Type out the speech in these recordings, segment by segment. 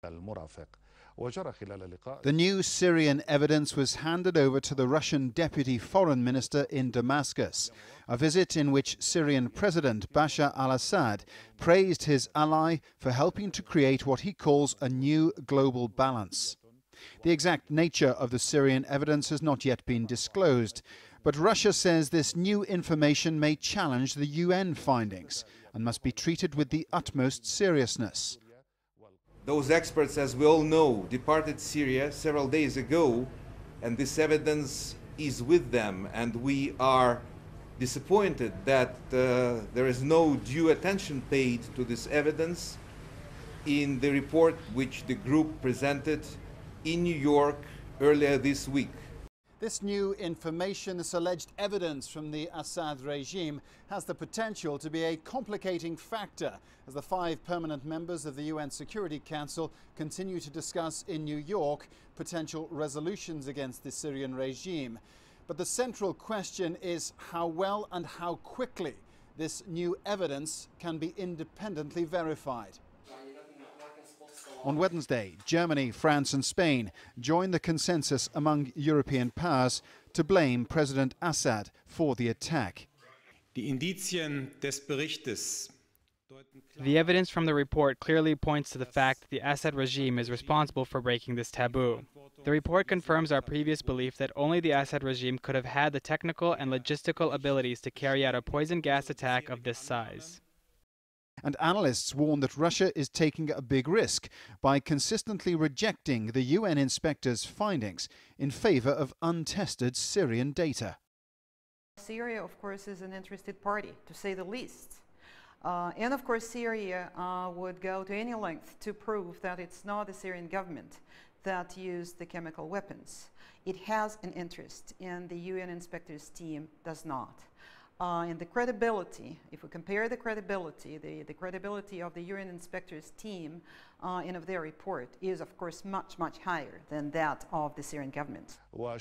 The new Syrian evidence was handed over to the Russian deputy foreign minister in Damascus, a visit in which Syrian President Bashar al Assad praised his ally for helping to create what he calls a new global balance. The exact nature of the Syrian evidence has not yet been disclosed, but Russia says this new information may challenge the UN findings and must be treated with the utmost seriousness. Those experts, as we all know, departed Syria several days ago, and this evidence is with them, and we are disappointed that uh, there is no due attention paid to this evidence in the report which the group presented in New York earlier this week. This new information, this alleged evidence from the Assad regime, has the potential to be a complicating factor as the five permanent members of the UN Security Council continue to discuss in New York potential resolutions against the Syrian regime. But the central question is how well and how quickly this new evidence can be independently verified. On Wednesday, Germany, France and Spain joined the consensus among European powers to blame President Assad for the attack. The evidence from the report clearly points to the fact that the Assad regime is responsible for breaking this taboo. The report confirms our previous belief that only the Assad regime could have had the technical and logistical abilities to carry out a poison gas attack of this size. And analysts warn that Russia is taking a big risk by consistently rejecting the UN inspector's findings in favor of untested Syrian data. Syria, of course, is an interested party, to say the least. Uh, and of course, Syria uh, would go to any length to prove that it's not the Syrian government that used the chemical weapons. It has an interest, and the UN inspectors team does not uh, and the credibility, if we compare the credibility, the, the credibility of the urine inspector's team uh, and of their report is, of course, much, much higher than that of the Syrian government. Uh,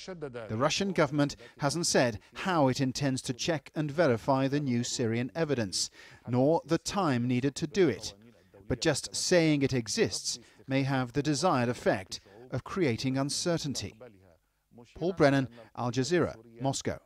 the Russian government hasn't said how it intends to check and verify the new Syrian evidence, nor the time needed to do it. But just saying it exists may have the desired effect of creating uncertainty. Paul Brennan, Al Jazeera, Moscow.